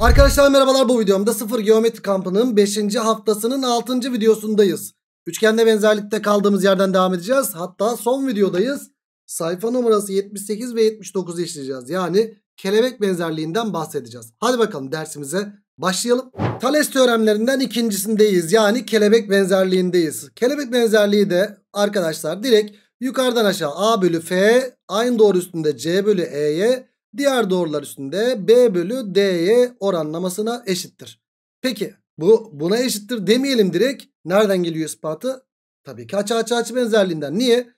Arkadaşlar merhabalar bu videomda sıfır geometri kampının 5. haftasının 6. videosundayız. Üçgenle benzerlikte kaldığımız yerden devam edeceğiz. Hatta son videodayız. Sayfa numarası 78 ve 79'u işleyeceğiz. Yani kelebek benzerliğinden bahsedeceğiz. Hadi bakalım dersimize başlayalım. Thales teoremlerinden ikincisindeyiz. Yani kelebek benzerliğindeyiz. Kelebek benzerliği de arkadaşlar direkt yukarıdan aşağı A bölü F aynı doğru üstünde C bölü E'ye Diğer doğrular üstünde B bölü D'ye oranlamasına eşittir. Peki bu buna eşittir demeyelim direkt. Nereden geliyor ispatı? Tabii ki açı açı açı benzerliğinden. Niye?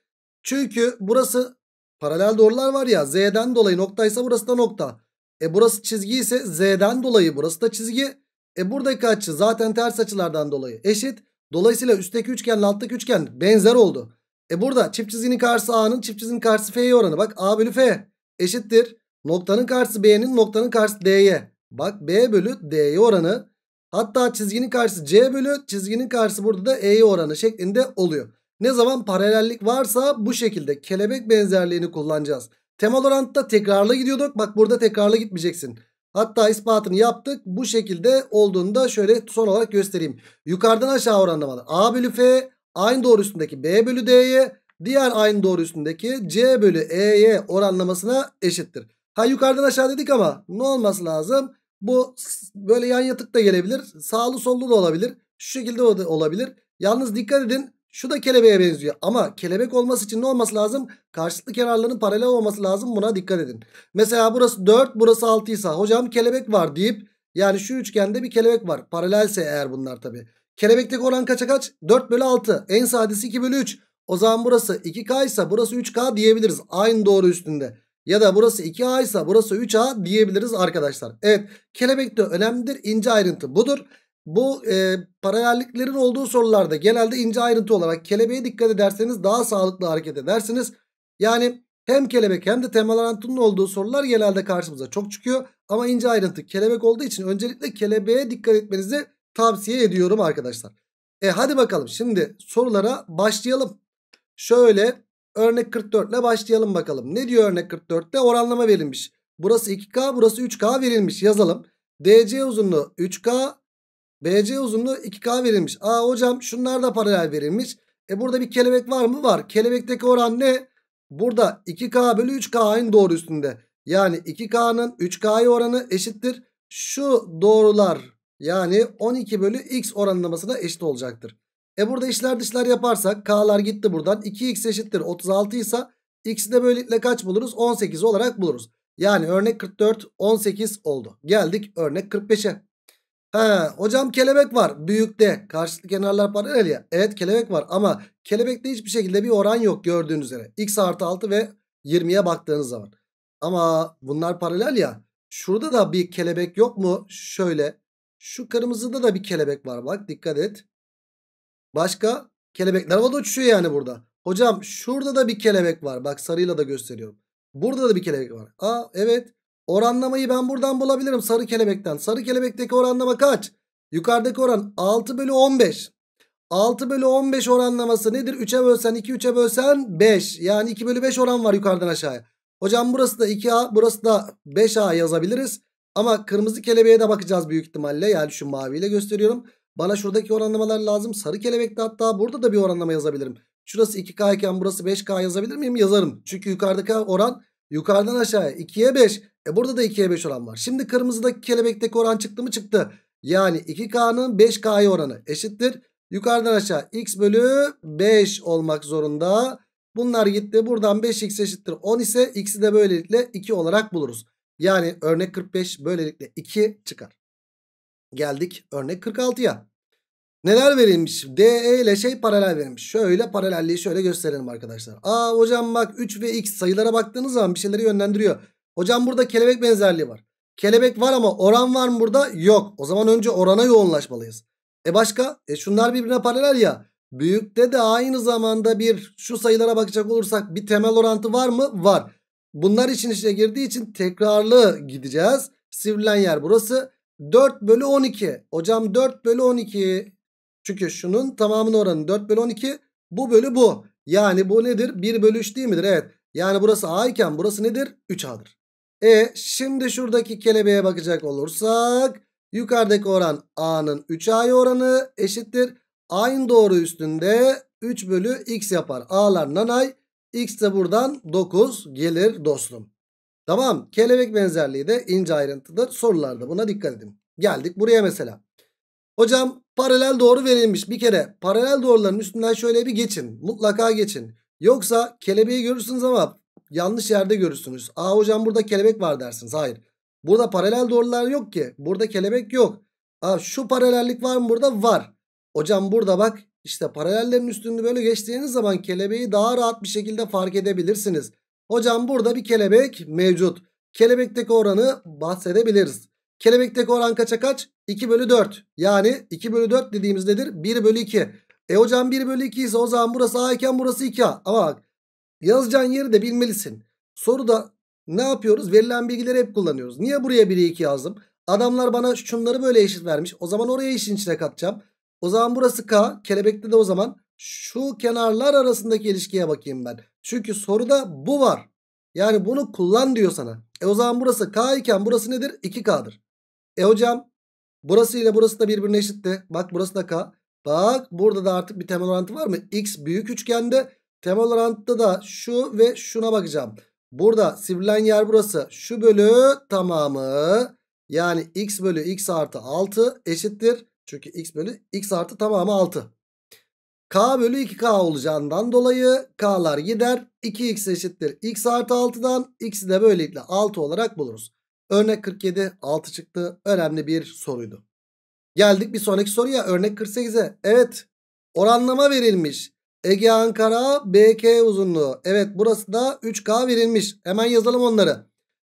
Çünkü burası paralel doğrular var ya Z'den dolayı noktaysa burası da nokta. E burası çizgi ise Z'den dolayı burası da çizgi. E buradaki açı zaten ters açılardan dolayı eşit. Dolayısıyla üstteki üçgenle alttaki üçgen benzer oldu. E burada çift çizginin karşısı A'nın çift çizginin karşısı F'ye oranı. Bak A bölü F eşittir. Noktanın karşısı B'nin noktanın karşısı D'ye. Bak B bölü D'ye oranı. Hatta çizginin karşısı C bölü çizginin karşısı burada da E'ye oranı şeklinde oluyor. Ne zaman paralellik varsa bu şekilde kelebek benzerliğini kullanacağız. Temal orantıda tekrarlı gidiyorduk. Bak burada tekrarlı gitmeyeceksin. Hatta ispatını yaptık. Bu şekilde olduğunda şöyle son olarak göstereyim. Yukarıdan aşağı oranlamalı. A bölü F aynı doğru üstündeki B bölü D'ye diğer aynı doğru üstündeki C bölü E'ye oranlamasına eşittir. Ha yukarıdan aşağı dedik ama ne olması lazım? Bu böyle yan yatık da gelebilir. Sağlı sollu da olabilir. Şu şekilde o da olabilir. Yalnız dikkat edin şu da kelebeğe benziyor. Ama kelebek olması için ne olması lazım? Karşılıklı kenarların paralel olması lazım. Buna dikkat edin. Mesela burası 4 burası 6 ise hocam kelebek var deyip yani şu üçgende bir kelebek var. Paralelse eğer bunlar tabi. Kelebekteki oran kaça kaç? 4 bölü 6. En sadesi 2 bölü 3. O zaman burası 2K ise burası 3K diyebiliriz. Aynı doğru üstünde ya da burası 2A ise burası 3A diyebiliriz arkadaşlar. Evet kelebekte önemlidir. ince ayrıntı budur. Bu e, paralelliklerin olduğu sorularda genelde ince ayrıntı olarak kelebeğe dikkat ederseniz daha sağlıklı hareket edersiniz. Yani hem kelebek hem de temel arantının olduğu sorular genelde karşımıza çok çıkıyor. Ama ince ayrıntı kelebek olduğu için öncelikle kelebeğe dikkat etmenizi tavsiye ediyorum arkadaşlar. E hadi bakalım şimdi sorulara başlayalım. Şöyle Örnek 44 ile başlayalım bakalım. Ne diyor örnek 44'te? Oranlama verilmiş. Burası 2K, burası 3K verilmiş. Yazalım. DC uzunluğu 3K, BC uzunluğu 2K verilmiş. Aa hocam şunlar da paralel verilmiş. E burada bir kelebek var mı? Var. Kelebekteki oran ne? Burada 2K bölü 3K aynı doğru üstünde. Yani 2K'nın 3K'ya oranı eşittir. Şu doğrular yani 12 bölü X oranlamasına eşit olacaktır. E burada işler dışlar yaparsak k'lar gitti buradan. 2x eşittir 36 ise x'i de böylelikle kaç buluruz? 18 olarak buluruz. Yani örnek 44 18 oldu. Geldik örnek 45'e. He, hocam kelebek var büyükte karşılıklı kenarlar paralel ya. Evet kelebek var ama kelebekte hiçbir şekilde bir oran yok gördüğünüz üzere. X artı 6 ve 20'ye baktığınız zaman. Ama bunlar paralel ya. Şurada da bir kelebek yok mu? Şöyle. Şu kırmızıda da bir kelebek var bak dikkat et. Başka kelebekler havada uçuyor yani burada. Hocam şurada da bir kelebek var. Bak sarıyla da gösteriyorum. Burada da bir kelebek var. Aa evet. Oranlamayı ben buradan bulabilirim sarı kelebekten. Sarı kelebekteki oranlama kaç? Yukarıdaki oran 6 bölü 15. 6 bölü 15 oranlaması nedir? 3'e bölsen 2, 3'e bölsen 5. Yani 2 bölü 5 oran var yukarıdan aşağıya. Hocam burası da 2A, burası da 5A yazabiliriz. Ama kırmızı kelebeğe de bakacağız büyük ihtimalle. Yani şu maviyle gösteriyorum. Bana şuradaki oranlamalar lazım. Sarı kelebekte hatta burada da bir oranlama yazabilirim. Şurası 2K iken burası 5K yazabilir miyim? Yazarım. Çünkü yukarıdaki oran yukarıdan aşağıya 2'ye 5. E burada da 2'ye 5 oran var. Şimdi kırmızıdaki kelebekteki oran çıktı mı çıktı. Yani 2K'nın 5K'ya oranı eşittir. Yukarıdan aşağı x bölü 5 olmak zorunda. Bunlar gitti. Buradan 5x eşittir 10 ise x'i de böylelikle 2 olarak buluruz. Yani örnek 45 böylelikle 2 çıkar. Geldik örnek 46'ya. Neler verilmiş? DE ile şey paralel verilmiş. Şöyle paralelliği şöyle gösterelim arkadaşlar. Aa hocam bak 3 ve x sayılara baktığınız zaman bir şeyleri yönlendiriyor. Hocam burada kelebek benzerliği var. Kelebek var ama oran var mı burada? Yok. O zaman önce orana yoğunlaşmalıyız. E başka? E şunlar birbirine paralel ya. Büyükte de aynı zamanda bir şu sayılara bakacak olursak bir temel orantı var mı? Var. Bunlar için içine girdiği için tekrarlı gideceğiz. Sivrilen yer burası. 4 bölü 12. Hocam 4 bölü 12. Çünkü şunun tamamının oranı 4 bölü 12. Bu bölü bu. Yani bu nedir? 1 bölü 3 değil midir? Evet. Yani burası A iken burası nedir? 3A'dır. E şimdi şuradaki kelebeğe bakacak olursak yukarıdaki oran A'nın 3A'ya oranı eşittir. A'nın doğru üstünde 3 bölü X yapar. A'lar nanay. X de buradan 9 gelir dostum. Tamam kelebek benzerliği de ince ayrıntıdır sorularda buna dikkat edin. Geldik buraya mesela. Hocam paralel doğru verilmiş bir kere paralel doğruların üstünden şöyle bir geçin mutlaka geçin. Yoksa kelebeği görürsünüz ama yanlış yerde görürsünüz. Aa hocam burada kelebek var dersiniz hayır. Burada paralel doğrular yok ki burada kelebek yok. Aa şu paralellik var mı burada var. Hocam burada bak işte paralellerin üstünde böyle geçtiğiniz zaman kelebeği daha rahat bir şekilde fark edebilirsiniz. Hocam burada bir kelebek mevcut. Kelebekteki oranı bahsedebiliriz. Kelebekteki oran kaça kaç? 2 bölü 4. Yani 2 bölü 4 dediğimiz nedir? 1 bölü 2. E hocam 1 bölü 2 ise o zaman burası A iken burası 2A. Ama bak yazacağın yeri de bilmelisin. Soruda ne yapıyoruz? Verilen bilgileri hep kullanıyoruz. Niye buraya 1'i 2 yazdım? Adamlar bana şunları böyle eşit vermiş. O zaman oraya işin içine katacağım. O zaman burası K. Kelebekte de o zaman şu kenarlar arasındaki ilişkiye bakayım ben. Çünkü soruda bu var. Yani bunu kullan diyor sana. E o zaman burası K iken burası nedir? 2K'dır. E hocam burası ile burası da birbirine eşitti. Bak burası da K. Bak burada da artık bir temel orantı var mı? X büyük üçgende temel orantıda da şu ve şuna bakacağım. Burada sivrilen yer burası. Şu bölü tamamı yani x bölü x artı 6 eşittir. Çünkü x bölü x artı tamamı 6. K bölü 2K olacağından dolayı K'lar gider. 2X eşittir X artı 6'dan. X'i de böylelikle 6 olarak buluruz. Örnek 47 6 çıktı. Önemli bir soruydu. Geldik bir sonraki soruya. Örnek 48'e. Evet oranlama verilmiş. Ege Ankara BK uzunluğu. Evet burası da 3K verilmiş. Hemen yazalım onları.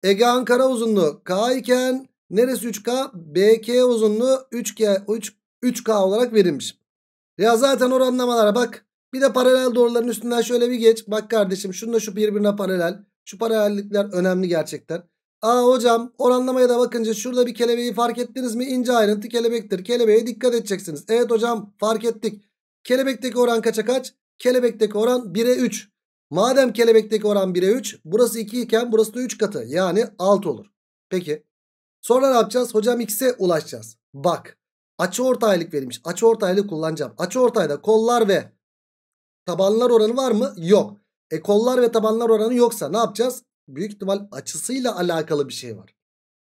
Ege Ankara uzunluğu K iken neresi 3K? BK uzunluğu 3K, 3, 3K olarak verilmiş. Ya zaten oranlamalara bak. Bir de paralel doğruların üstünden şöyle bir geç. Bak kardeşim şununla şu birbirine paralel. Şu paralellikler önemli gerçekten. Aa hocam oranlamaya da bakınca şurada bir kelebeği fark ettiniz mi? İnce ayrıntı kelebektir. Kelebeğe dikkat edeceksiniz. Evet hocam fark ettik. Kelebekteki oran kaça kaç? Kelebekteki oran 1'e 3. Madem kelebekteki oran 1'e 3. Burası 2 iken burası da 3 katı. Yani 6 olur. Peki. Sonra ne yapacağız? Hocam x'e ulaşacağız. Bak. Açı ortaylık verilmiş. Açı ortaylığı kullanacağım. Açı ortayda kollar ve tabanlar oranı var mı? Yok. E kollar ve tabanlar oranı yoksa ne yapacağız? Büyük ihtimal açısıyla alakalı bir şey var.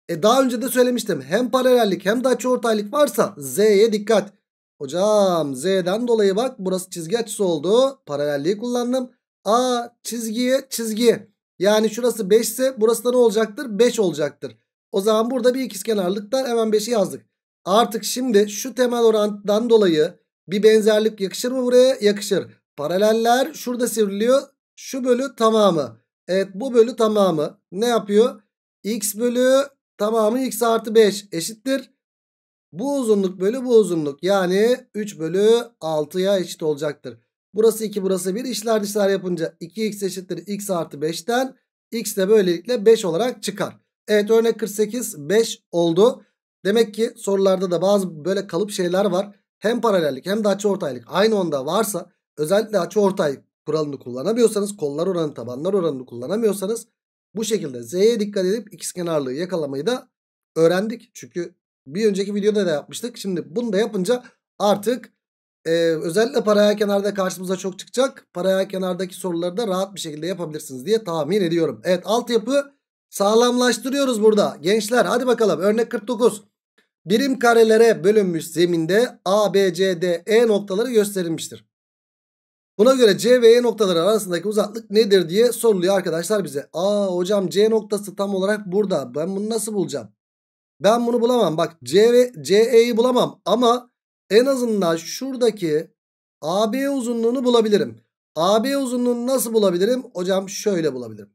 E daha önce de söylemiştim. Hem paralellik hem de açı ortaylık varsa Z'ye dikkat. Hocam Z'den dolayı bak burası çizgi açısı oldu. Paralelliği kullandım. A çizgiye çizgi. Yani şurası 5 ise burası da ne olacaktır? 5 olacaktır. O zaman burada bir ikizkenarlıktan hemen 5'i yazdık. Artık şimdi şu temel orantıdan dolayı bir benzerlik yakışır mı buraya? Yakışır. Paraleller şurada sivriliyor. Şu bölü tamamı. Evet bu bölü tamamı. Ne yapıyor? X bölü tamamı x artı 5 eşittir. Bu uzunluk bölü bu uzunluk. Yani 3 bölü 6'ya eşit olacaktır. Burası 2 burası 1. İşler dışlar yapınca 2x eşittir x artı 5'ten. X de böylelikle 5 olarak çıkar. Evet örnek 48 5 oldu. Demek ki sorularda da bazı böyle kalıp şeyler var. Hem paralellik hem de açıortaylık aynı onda varsa özellikle açıortay kuralını kullanamıyorsanız kollar oranı tabanlar oranını kullanamıyorsanız bu şekilde z'ye dikkat edip ikizkenarlığı yakalamayı da öğrendik. Çünkü bir önceki videoda da yapmıştık. Şimdi bunu da yapınca artık e, özellikle paraya kenarda karşımıza çok çıkacak. Paraya kenardaki soruları da rahat bir şekilde yapabilirsiniz diye tahmin ediyorum. Evet altyapı sağlamlaştırıyoruz burada. Gençler hadi bakalım örnek 49 birim karelere bölünmüş zeminde A, B, C, D, E noktaları gösterilmiştir. Buna göre C ve E noktaları arasındaki uzaklık nedir diye soruluyor arkadaşlar bize. Aa hocam C noktası tam olarak burada. Ben bunu nasıl bulacağım? Ben bunu bulamam. Bak C ve E'yi bulamam ama en azından şuradaki AB uzunluğunu bulabilirim. AB uzunluğunu nasıl bulabilirim? Hocam şöyle bulabilirim.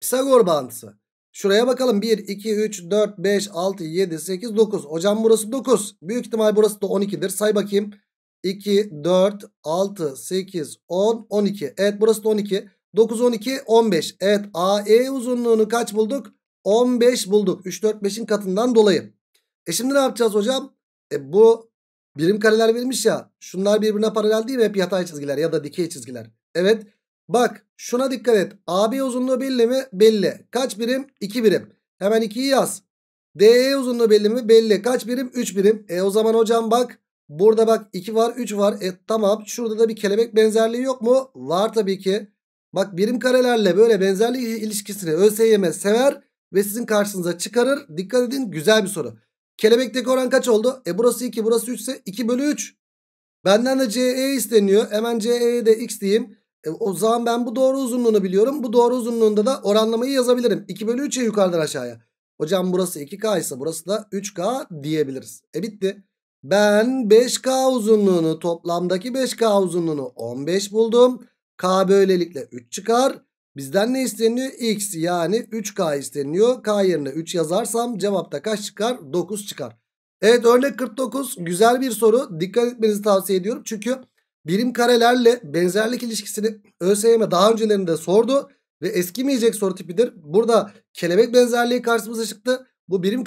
Pisagor bağıntısı. Şuraya bakalım 1, 2, 3, 4, 5, 6, 7, 8, 9. Hocam burası 9. Büyük ihtimal burası da 12'dir. Say bakayım. 2, 4, 6, 8, 10, 12. Evet burası da 12. 9, 12, 15. Evet AE uzunluğunu kaç bulduk? 15 bulduk. 3, 4, 5'in katından dolayı. E şimdi ne yapacağız hocam? E bu birim kareler verilmiş ya. Şunlar birbirine paralel değil mi? Hep yatay çizgiler ya da dikey çizgiler. Evet. Bak şuna dikkat et. AB uzunluğu belli mi? Belli. Kaç birim? 2 birim. Hemen 2'yi yaz. DE uzunluğu belli mi? Belli. Kaç birim? 3 birim. E o zaman hocam bak. Burada bak 2 var 3 var. E tamam şurada da bir kelebek benzerliği yok mu? Var tabii ki. Bak birim karelerle böyle benzerlik ilişkisini ÖSYM sever ve sizin karşınıza çıkarır. Dikkat edin güzel bir soru. Kelebekteki oran kaç oldu? E burası 2 burası 3 ise 2 bölü 3. Benden de CE isteniyor. Hemen CE'ye de x diyeyim. E, o zaman ben bu doğru uzunluğunu biliyorum. Bu doğru uzunluğunda da oranlamayı yazabilirim. 2 bölü 3'e yukarıdan aşağıya. Hocam burası 2K ise burası da 3K diyebiliriz. E bitti. Ben 5K uzunluğunu toplamdaki 5K uzunluğunu 15 buldum. K böylelikle 3 çıkar. Bizden ne isteniyor? X yani 3K isteniyor. K yerine 3 yazarsam cevapta kaç çıkar? 9 çıkar. Evet örnek 49 güzel bir soru. Dikkat etmenizi tavsiye ediyorum. Çünkü birim karelerle benzerlik ilişkisini ÖSYM daha öncelerinde sordu ve eskimeyecek soru tipidir. Burada kelebek benzerliği karşımıza çıktı. Bu birim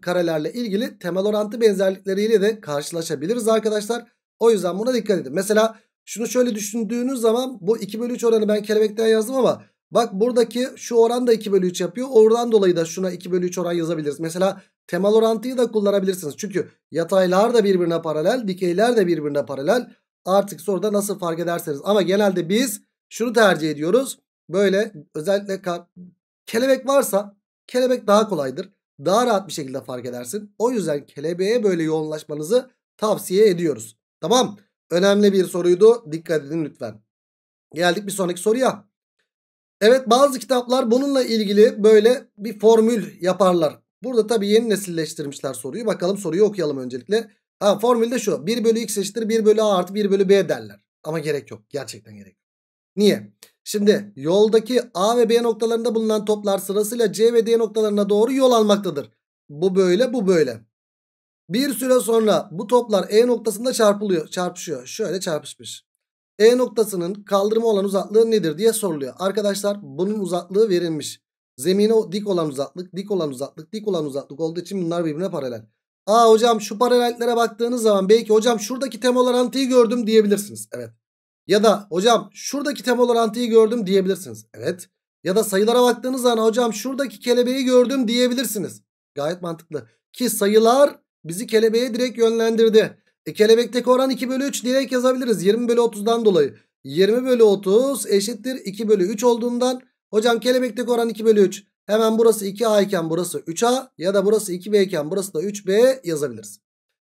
karelerle ilgili temel orantı benzerlikleriyle de karşılaşabiliriz arkadaşlar. O yüzden buna dikkat edin. Mesela şunu şöyle düşündüğünüz zaman bu 2 bölü 3 oranı ben kelebekten yazdım ama bak buradaki şu oran da 2 bölü 3 yapıyor. Oradan dolayı da şuna 2 bölü 3 oran yazabiliriz. Mesela temel orantıyı da kullanabilirsiniz. Çünkü yataylar da birbirine paralel, dikeyler de birbirine paralel. Artık soruda nasıl fark ederseniz. Ama genelde biz şunu tercih ediyoruz. Böyle özellikle kelebek varsa kelebek daha kolaydır. Daha rahat bir şekilde fark edersin. O yüzden kelebeğe böyle yoğunlaşmanızı tavsiye ediyoruz. Tamam. Önemli bir soruydu. Dikkat edin lütfen. Geldik bir sonraki soruya. Evet bazı kitaplar bununla ilgili böyle bir formül yaparlar. Burada tabii yeni nesilleştirmişler soruyu. Bakalım soruyu okuyalım öncelikle. Ha formülde şu 1 bölü x eşittir 1 bölü a artı 1 bölü b derler. Ama gerek yok gerçekten gerek yok. Niye? Şimdi yoldaki A ve B noktalarında bulunan toplar sırasıyla C ve D noktalarına doğru yol almaktadır. Bu böyle bu böyle. Bir süre sonra bu toplar E noktasında çarpılıyor, çarpışıyor. Şöyle çarpışmış. E noktasının kaldırma olan uzaklığı nedir diye soruluyor. Arkadaşlar bunun uzaklığı verilmiş. Zemine dik olan uzaklık, dik olan uzaklık, dik olan uzaklık olduğu için bunlar birbirine paralel. Aa hocam şu paralelliklere baktığınız zaman belki hocam şuradaki temol orantıyı gördüm diyebilirsiniz. Evet. Ya da hocam şuradaki temol orantıyı gördüm diyebilirsiniz. Evet. Ya da sayılara baktığınız zaman hocam şuradaki kelebeği gördüm diyebilirsiniz. Gayet mantıklı. Ki sayılar bizi kelebeğe direkt yönlendirdi. E kelebekteki oran 2 bölü 3 direkt yazabiliriz. 20 bölü 30'dan dolayı. 20 bölü 30 eşittir 2 bölü 3 olduğundan. Hocam kelebekteki oran 2 bölü 3. Hemen burası 2A iken burası 3A ya da burası 2B iken burası da 3B yazabiliriz.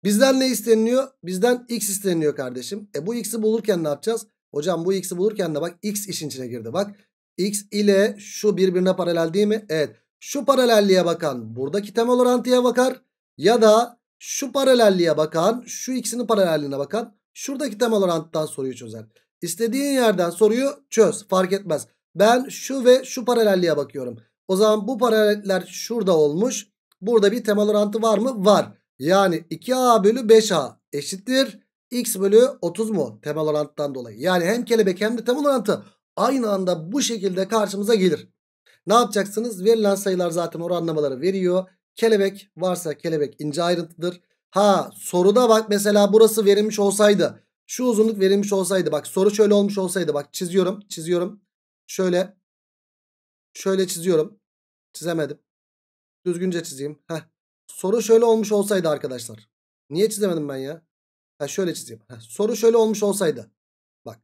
Bizden ne isteniliyor? Bizden x isteniliyor kardeşim. E bu x'i bulurken ne yapacağız? Hocam bu x'i bulurken de bak x işin içine girdi bak. x ile şu birbirine paralel değil mi? Evet. Şu paralelliğe bakan buradaki temel orantıya bakar. Ya da şu paralelliğe bakan şu ikisinin paralelliğine bakan şuradaki temel orantıdan soruyu çözer. İstediğin yerden soruyu çöz fark etmez. Ben şu ve şu paralelliğe bakıyorum. O zaman bu paraleller şurada olmuş. Burada bir temel orantı var mı? Var. Yani 2a bölü 5a eşittir. x bölü 30 mu? Temel orantıdan dolayı. Yani hem kelebek hem de temel orantı aynı anda bu şekilde karşımıza gelir. Ne yapacaksınız? Verilen sayılar zaten oranlamaları veriyor. Kelebek varsa kelebek ince ayrıntıdır. Ha soruda bak mesela burası verilmiş olsaydı. Şu uzunluk verilmiş olsaydı. Bak soru şöyle olmuş olsaydı. Bak çiziyorum çiziyorum. Şöyle. Şöyle çiziyorum. Çizemedim. Düzgünce çizeyim. Heh. Soru şöyle olmuş olsaydı arkadaşlar. Niye çizemedim ben ya? Ha şöyle çizeyim. Heh. Soru şöyle olmuş olsaydı. Bak.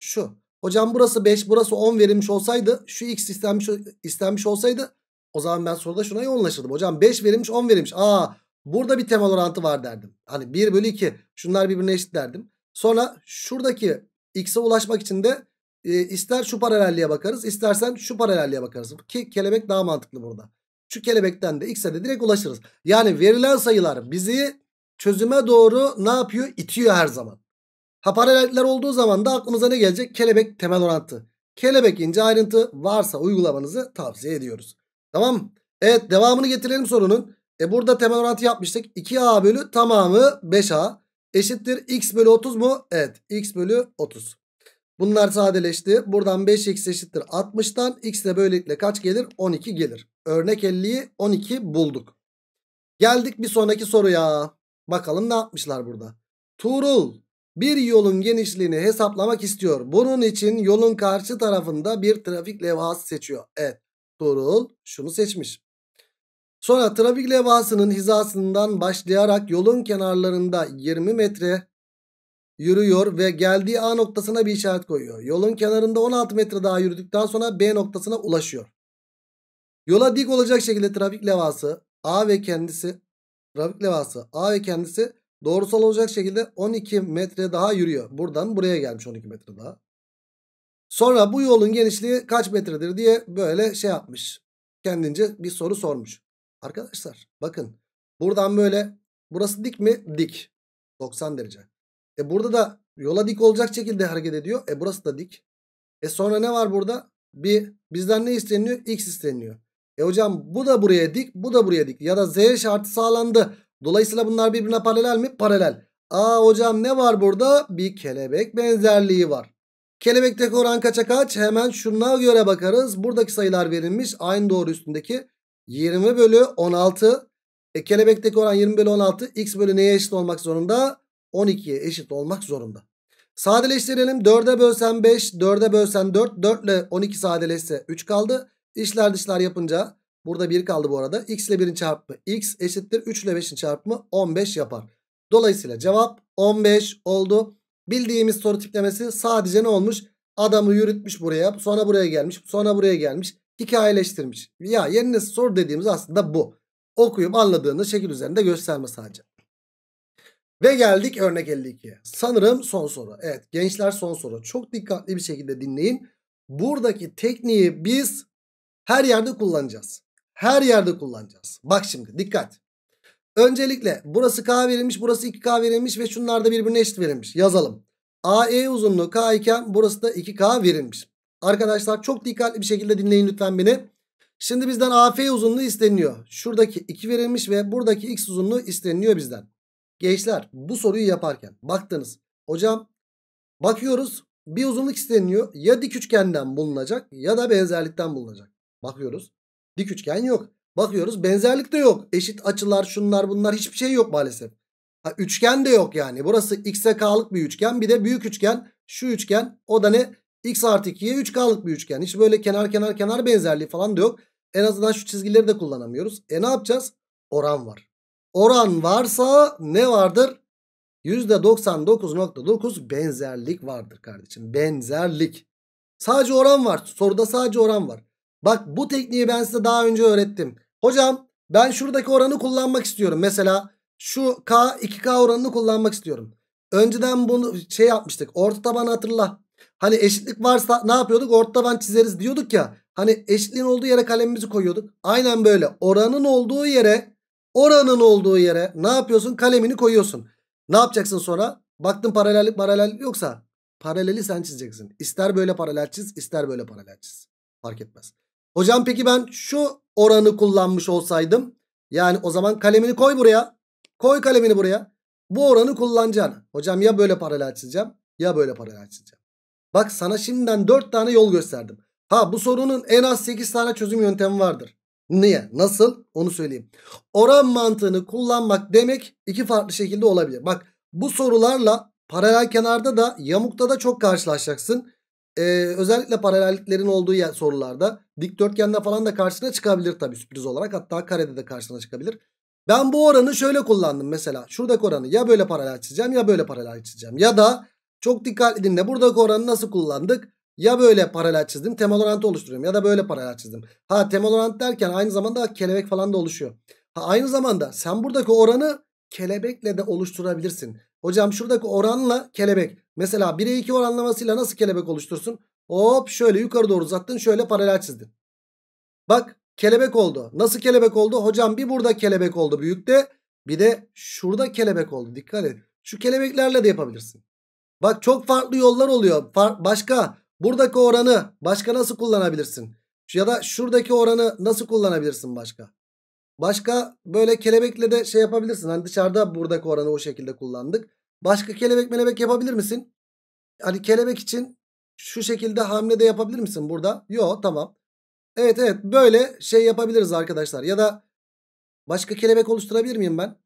Şu. Hocam burası 5 burası 10 verilmiş olsaydı şu x istenmiş, istenmiş olsaydı o zaman ben soruda şuna yoğunlaşırdım. Hocam 5 verilmiş 10 verilmiş. Aa burada bir temel orantı var derdim. Hani 1 bölü 2 şunlar birbirine eşit derdim. Sonra şuradaki x'e ulaşmak için de e, ister şu paralelliğe bakarız istersen şu paralelliğe bakarız. Ki kelebek daha mantıklı burada. Şu kelebekten de x'e de direkt ulaşırız. Yani verilen sayılar bizi çözüme doğru ne yapıyor? İtiyor her zaman. Ha paralellikler olduğu zaman da aklımıza ne gelecek? Kelebek temel orantı. Kelebek ince ayrıntı varsa uygulamanızı tavsiye ediyoruz. Tamam Evet devamını getirelim sorunun. E burada temel orantı yapmıştık. 2a bölü tamamı 5a eşittir x bölü 30 mu? Evet x bölü 30. Bunlar sadeleşti. Buradan 5x eşittir 60'tan x de böylelikle kaç gelir? 12 gelir. Örnek 50'yi 12 bulduk. Geldik bir sonraki soruya. Bakalım ne yapmışlar burada. Tuğrul bir yolun genişliğini hesaplamak istiyor. Bunun için yolun karşı tarafında bir trafik levhası seçiyor. Evet Tuğrul şunu seçmiş. Sonra trafik levhasının hizasından başlayarak yolun kenarlarında 20 metre yürüyor ve geldiği A noktasına bir işaret koyuyor. Yolun kenarında 16 metre daha yürüdükten sonra B noktasına ulaşıyor. Yola dik olacak şekilde trafik levhası A ve kendisi trafik levhası A ve kendisi doğrusal olacak şekilde 12 metre daha yürüyor. Buradan buraya gelmiş 12 metre daha. Sonra bu yolun genişliği kaç metredir diye böyle şey yapmış. Kendince bir soru sormuş. Arkadaşlar bakın buradan böyle burası dik mi? Dik. 90 derece. E burada da yola dik olacak şekilde hareket ediyor. E burası da dik. E sonra ne var burada? Bir bizden ne isteniyor? X isteniyor. E hocam bu da buraya dik, bu da buraya dik. Ya da Z şartı sağlandı. Dolayısıyla bunlar birbirine paralel mi? Paralel. Aa hocam ne var burada? Bir kelebek benzerliği var. Kelebekteki oran kaça kaç? Hemen şuna göre bakarız. Buradaki sayılar verilmiş. Aynı doğru üstündeki 20 bölü 16. E, kelebekteki oran 20 bölü 16. X bölü neye eşit olmak zorunda? 12'ye eşit olmak zorunda. Sadeleştirelim. 4'e bölsen, 5, 4'e bölsen, 4. 4 ile 12 sadeleşse 3 kaldı. İşler dışlar yapınca burada 1 kaldı bu arada. X ile 1'in çarpımı X eşittir. 3 ile 5'in çarpımı 15 yapar. Dolayısıyla cevap 15 oldu. Bildiğimiz soru tiplemesi sadece ne olmuş? Adamı yürütmüş buraya. Sonra buraya gelmiş. Sonra buraya gelmiş. Hikayeleştirmiş. Ya yeni nesil soru dediğimiz aslında bu. Okuyup anladığını şekil üzerinde gösterme sadece. Ve geldik örnek 52'ye. Sanırım son soru. Evet gençler son soru. Çok dikkatli bir şekilde dinleyin. Buradaki tekniği biz her yerde kullanacağız. Her yerde kullanacağız. Bak şimdi dikkat. Öncelikle burası K verilmiş, burası 2K verilmiş ve şunlar da birbirine eşit verilmiş. Yazalım. AE uzunluğu K iken burası da 2K verilmiş. Arkadaşlar çok dikkatli bir şekilde dinleyin lütfen beni. Şimdi bizden AF uzunluğu isteniyor. Şuradaki 2 verilmiş ve buradaki X uzunluğu isteniyor bizden. Gençler bu soruyu yaparken baktınız. Hocam bakıyoruz bir uzunluk isteniyor. Ya dik üçgenden bulunacak ya da benzerlikten bulunacak. Bakıyoruz. Dik üçgen yok. Bakıyoruz benzerlik de yok. Eşit açılar şunlar bunlar hiçbir şey yok maalesef. Ha, üçgen de yok yani. Burası x'e k'lık bir üçgen. Bir de büyük üçgen. Şu üçgen o da ne? x artı 2'ye 3k'lık bir üçgen. Hiç böyle kenar kenar kenar benzerliği falan da yok. En azından şu çizgileri de kullanamıyoruz. E ne yapacağız? Oran var oran varsa ne vardır? %99.9 benzerlik vardır kardeşim. Benzerlik. Sadece oran var. Soruda sadece oran var. Bak bu tekniği ben size daha önce öğrettim. Hocam ben şuradaki oranı kullanmak istiyorum. Mesela şu K 2K oranını kullanmak istiyorum. Önceden bunu şey yapmıştık. Orta taban hatırla. Hani eşitlik varsa ne yapıyorduk? Orta taban çizeriz diyorduk ya. Hani eşitliğin olduğu yere kalemimizi koyuyorduk. Aynen böyle. Oranın olduğu yere Oranın olduğu yere ne yapıyorsun? Kalemini koyuyorsun. Ne yapacaksın sonra? Baktın paralellik paralel yoksa paraleli sen çizeceksin. İster böyle paralel çiz ister böyle paralel çiz. Fark etmez. Hocam peki ben şu oranı kullanmış olsaydım. Yani o zaman kalemini koy buraya. Koy kalemini buraya. Bu oranı kullanacaksın. Hocam ya böyle paralel çizeceğim ya böyle paralel çizeceğim. Bak sana şimdiden 4 tane yol gösterdim. Ha bu sorunun en az 8 tane çözüm yöntemi vardır. Niye? Nasıl? Onu söyleyeyim. Oran mantığını kullanmak demek iki farklı şekilde olabilir. Bak bu sorularla paralel kenarda da yamukta da çok karşılaşacaksın. Ee, özellikle paralelliklerin olduğu yer, sorularda. Dikdörtgende falan da karşına çıkabilir tabii sürpriz olarak. Hatta karede de karşına çıkabilir. Ben bu oranı şöyle kullandım mesela. Şuradaki oranı ya böyle paralel çizeceğim ya böyle paralel çizeceğim. Ya da çok dikkatli dinle. Buradaki oranı nasıl kullandık? Ya böyle paralel çizdim temel orantı oluşturuyorum ya da böyle paralel çizdim. Ha temel orant derken aynı zamanda kelebek falan da oluşuyor. Ha aynı zamanda sen buradaki oranı kelebekle de oluşturabilirsin. Hocam şuradaki oranla kelebek. Mesela 1'e 2 oranlamasıyla nasıl kelebek oluştursun? Hop şöyle yukarı doğru uzattın şöyle paralel çizdin. Bak kelebek oldu. Nasıl kelebek oldu? Hocam bir burada kelebek oldu büyükte. Bir de şurada kelebek oldu. Dikkat et. Şu kelebeklerle de yapabilirsin. Bak çok farklı yollar oluyor. Far başka Buradaki oranı başka nasıl kullanabilirsin? Ya da şuradaki oranı nasıl kullanabilirsin başka? Başka böyle kelebekle de şey yapabilirsin. Hani dışarıda buradaki oranı o şekilde kullandık. Başka kelebek melebek yapabilir misin? Hani kelebek için şu şekilde hamle de yapabilir misin burada? Yok tamam. Evet evet böyle şey yapabiliriz arkadaşlar. Ya da başka kelebek oluşturabilir miyim ben?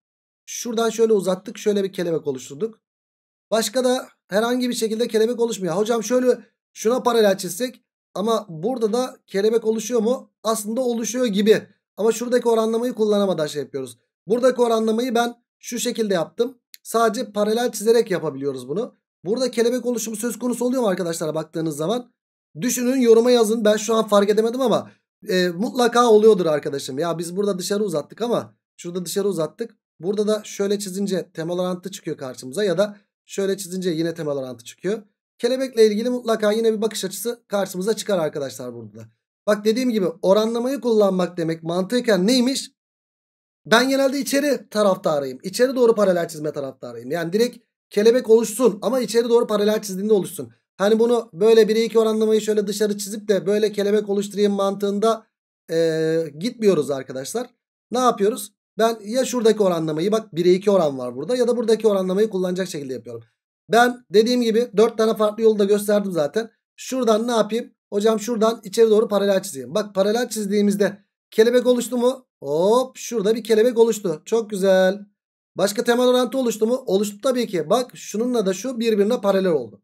Şuradan şöyle uzattık. Şöyle bir kelebek oluşturduk. Başka da herhangi bir şekilde kelebek oluşmuyor. Hocam şöyle Şuna paralel çizsek ama burada da kelebek oluşuyor mu? Aslında oluşuyor gibi. Ama şuradaki oranlamayı kullanamadan şey yapıyoruz. Buradaki oranlamayı ben şu şekilde yaptım. Sadece paralel çizerek yapabiliyoruz bunu. Burada kelebek oluşumu söz konusu oluyor mu arkadaşlar baktığınız zaman? Düşünün yoruma yazın. Ben şu an fark edemedim ama e, mutlaka oluyordur arkadaşım. Ya biz burada dışarı uzattık ama şurada dışarı uzattık. Burada da şöyle çizince temel orantı çıkıyor karşımıza ya da şöyle çizince yine temel orantı çıkıyor. Kelebekle ilgili mutlaka yine bir bakış açısı karşımıza çıkar arkadaşlar burada. Bak dediğim gibi oranlamayı kullanmak demek mantıken neymiş? Ben genelde içeri taraftarıyım. İçeri doğru paralel çizme taraftarıyım. Yani direkt kelebek oluşsun ama içeri doğru paralel çizdiğinde oluşsun. Hani bunu böyle 1'e 2 oranlamayı şöyle dışarı çizip de böyle kelebek oluşturayım mantığında ee, gitmiyoruz arkadaşlar. Ne yapıyoruz? Ben ya şuradaki oranlamayı bak 1'e 2 oran var burada ya da buradaki oranlamayı kullanacak şekilde yapıyorum. Ben dediğim gibi 4 tane farklı yolu da gösterdim zaten. Şuradan ne yapayım? Hocam şuradan içeri doğru paralel çizeyim. Bak paralel çizdiğimizde kelebek oluştu mu? Hop şurada bir kelebek oluştu. Çok güzel. Başka temel orantı oluştu mu? Oluştu tabii ki. Bak şununla da şu birbirine paralel oldu.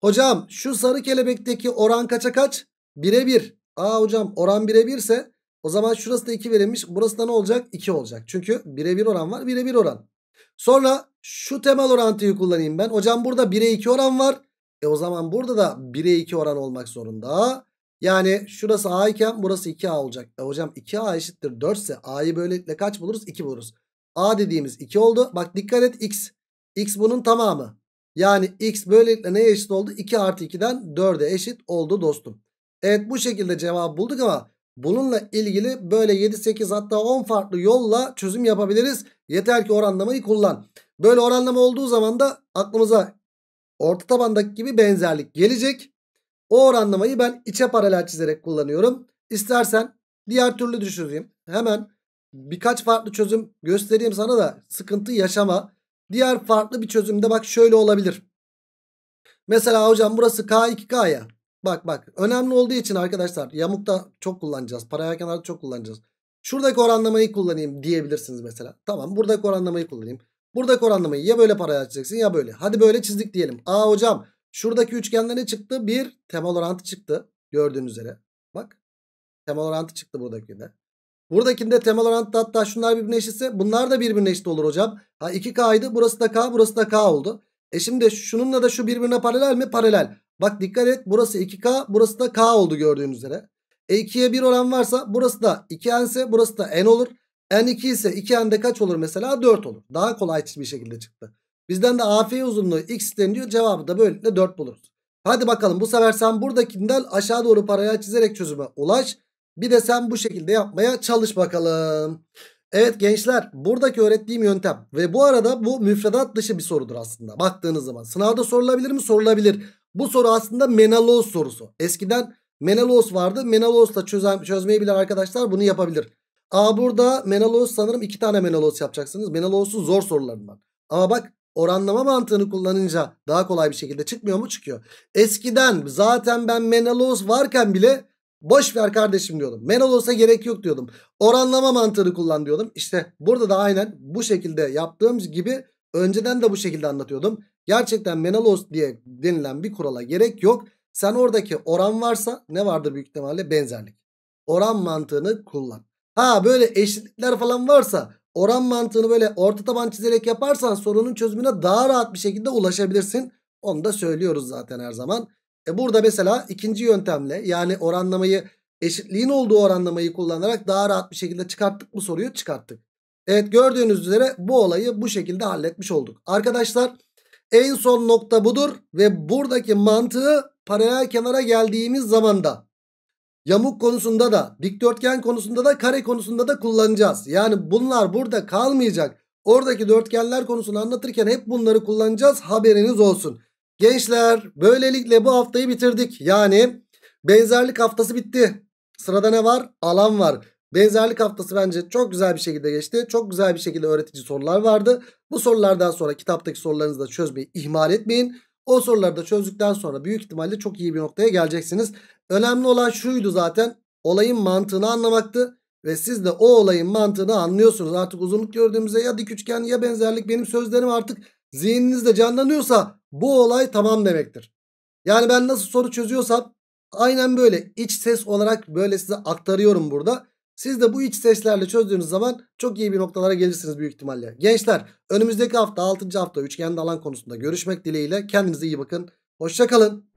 Hocam şu sarı kelebekteki oran kaça kaç? 1'e 1. Aa hocam oran 1'e 1 ise o zaman şurası da 2 verilmiş. Burası da ne olacak? 2 olacak. Çünkü 1'e 1 oran var. 1'e 1 oran. Sonra şu temel orantıyı kullanayım ben. Hocam burada 1'e 2 oran var. E o zaman burada da 1'e 2 oran olmak zorunda. Yani şurası A iken burası 2A olacak. E hocam 2A eşittir 4 ise A'yı böylelikle kaç buluruz? 2 buluruz. A dediğimiz 2 oldu. Bak dikkat et X. X bunun tamamı. Yani X böylelikle neye eşit oldu? 2 artı 2'den 4'e eşit oldu dostum. Evet bu şekilde cevabı bulduk ama bununla ilgili böyle 7, 8 hatta 10 farklı yolla çözüm yapabiliriz. Yeter ki oranlamayı kullan. Böyle oranlama olduğu zaman da aklımıza orta tabandaki gibi benzerlik gelecek. O oranlamayı ben içe paralel çizerek kullanıyorum. İstersen diğer türlü düşüneyim. Hemen birkaç farklı çözüm göstereyim sana da sıkıntı yaşama. Diğer farklı bir çözümde bak şöyle olabilir. Mesela hocam burası k 2 k ya. Bak bak önemli olduğu için arkadaşlar yamukta çok kullanacağız. Paralel kenarda çok kullanacağız. Şuradaki oranlamayı kullanayım diyebilirsiniz mesela. Tamam buradaki oranlamayı kullanayım. Buradaki oranlamayı ya böyle paraya açacaksın ya böyle. Hadi böyle çizdik diyelim. Aa hocam şuradaki üçgende ne çıktı? Bir temel orantı çıktı. Gördüğünüz üzere. Bak temel orantı çıktı buradakinde. Buradakinde temel orantıda hatta şunlar birbirine eşitse bunlar da birbirine eşit olur hocam. Ha 2K'ydı burası da K burası da K oldu. E şimdi şununla da şu birbirine paralel mi? Paralel. Bak dikkat et burası 2K burası da K oldu gördüğünüz üzere. E 2'ye 1 oran varsa burası da 2n ise burası da n olur. n 2 ise 2n'de kaç olur mesela? 4 olur. Daha kolay bir şekilde çıktı. Bizden de AF uzunluğu x isteniyor. Cevabı da böylelikle 4 buluruz. Hadi bakalım bu sefer sen buradakinden aşağı doğru paraya çizerek çözüme ulaş. Bir de sen bu şekilde yapmaya çalış bakalım. Evet gençler buradaki öğrettiğim yöntem ve bu arada bu müfredat dışı bir sorudur aslında baktığınız zaman. Sınavda sorulabilir mi? Sorulabilir. Bu soru aslında Menaloz sorusu. Eskiden Menalos vardı. Menalos'la çözen, çözmeyi bilen arkadaşlar bunu yapabilir. A burada Menalos sanırım iki tane Menalos yapacaksınız. Menalos'un zor sorularından. Ama bak oranlama mantığını kullanınca daha kolay bir şekilde çıkmıyor mu? Çıkıyor. Eskiden zaten ben Menalos varken bile boş ver kardeşim diyordum. Menalos'a gerek yok diyordum. Oranlama mantığını kullan diyordum. İşte burada da aynen bu şekilde yaptığım gibi önceden de bu şekilde anlatıyordum. Gerçekten Menalos diye denilen bir kurala gerek yok. Sen oradaki oran varsa ne vardır büyük ihtimalle? Benzerlik. Oran mantığını kullan. Ha böyle eşitlikler falan varsa oran mantığını böyle orta taban çizerek yaparsan sorunun çözümüne daha rahat bir şekilde ulaşabilirsin. Onu da söylüyoruz zaten her zaman. E burada mesela ikinci yöntemle yani oranlamayı eşitliğin olduğu oranlamayı kullanarak daha rahat bir şekilde çıkarttık bu soruyu çıkarttık. Evet gördüğünüz üzere bu olayı bu şekilde halletmiş olduk. Arkadaşlar en son nokta budur ve buradaki mantığı paralel kenara geldiğimiz zamanda yamuk konusunda da dikdörtgen konusunda da kare konusunda da kullanacağız. Yani bunlar burada kalmayacak. Oradaki dörtgenler konusunu anlatırken hep bunları kullanacağız. Haberiniz olsun. Gençler böylelikle bu haftayı bitirdik. Yani benzerlik haftası bitti. Sırada ne var? Alan var. Benzerlik haftası bence çok güzel bir şekilde geçti. Çok güzel bir şekilde öğretici sorular vardı. Bu sorulardan sonra kitaptaki sorularınızı da çözmeyi ihmal etmeyin. O soruları da çözdükten sonra büyük ihtimalle çok iyi bir noktaya geleceksiniz. Önemli olan şuydu zaten. Olayın mantığını anlamaktı. Ve siz de o olayın mantığını anlıyorsunuz. Artık uzunluk gördüğümüzde ya dik üçgen ya benzerlik benim sözlerim artık zihninizde canlanıyorsa bu olay tamam demektir. Yani ben nasıl soru çözüyorsam aynen böyle iç ses olarak böyle size aktarıyorum burada. Siz de bu iç seslerle çözdüğünüz zaman çok iyi bir noktalara gelirsiniz büyük ihtimalle. Gençler önümüzdeki hafta 6. hafta üçgende alan konusunda görüşmek dileğiyle. Kendinize iyi bakın. Hoşçakalın.